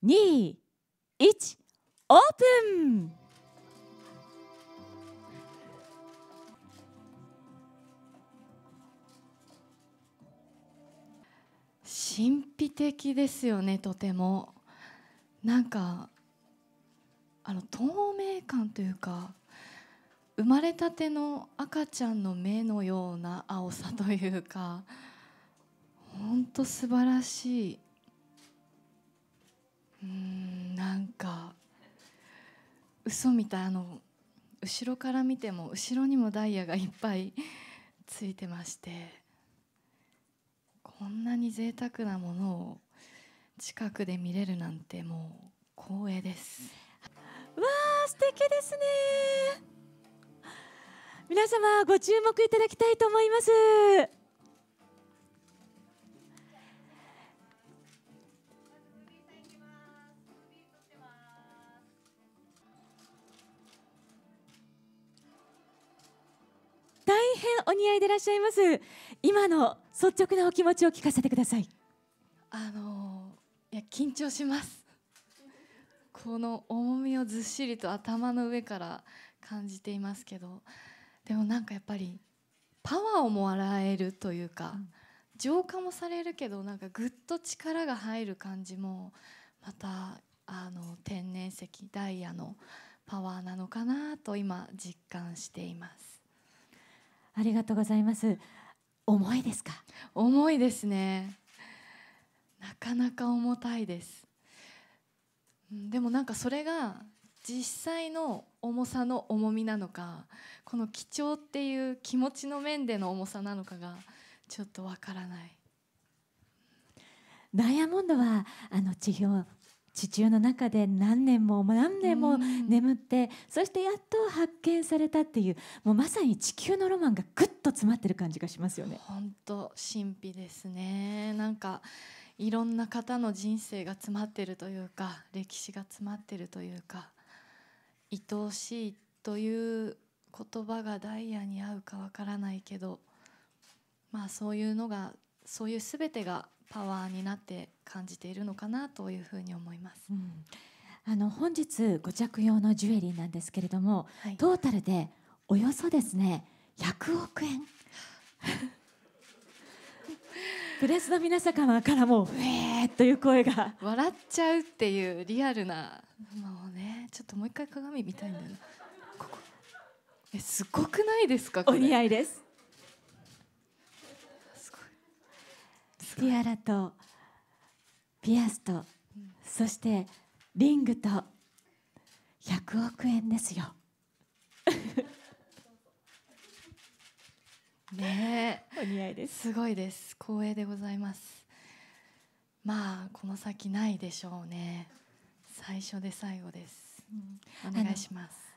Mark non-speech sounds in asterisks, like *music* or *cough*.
321オープン神秘的ですよねとてもなんかあの透明感というか生まれたての赤ちゃんの目のような青さというか本当素晴らしい嘘みたいあの後ろから見ても後ろにもダイヤがいっぱいついてましてこんなに贅沢なものを近くで見れるなんてもう光栄ですわあ素敵ですね皆様ご注目いただきたいと思いますお似合いでいらっしゃいます今の率直なお気持ちを聞かせてくださいあのいや緊張しますこの重みをずっしりと頭の上から感じていますけどでもなんかやっぱりパワーをもらえるというか、うん、浄化もされるけどなんかぐっと力が入る感じもまたあの天然石ダイヤのパワーなのかなと今実感しています。ありがとうございます。重いですか？重いですね。なかなか重たいです。でもなんかそれが実際の重さの重みなのか、この貴重っていう気持ちの面での重さなのかがちょっとわからない。ダイヤモンドはあの地表地中の中で何年も何年も眠って、そしてやっと発見されたっていうもうまさに地球のロマンがぐっと詰まってる感じがしますよね。本当神秘ですねなんかいろんな方の人生が詰まってるというか歴史が詰まってるというか愛おしいという言葉がダイヤに合うかわからないけどまあそういうのがそういうすべてがパワーになって感じているのかなというふうに思います。うん、あの本日ご着用のジュエリーなんですけれども、はい、トータルでおよそですね100億円プ *laughs* レスの皆様からもう「えー!」という声が笑っちゃうっていうリアルなもうねちょっともう一回鏡見たいんだよなここえすごくないですかお似合いですティアラとピアスとそしてリングと100億円ですよ。*laughs* ねお似合いですすごいです光栄でございますまあこの先ないでしょうね最初で最後です、うん、お願いします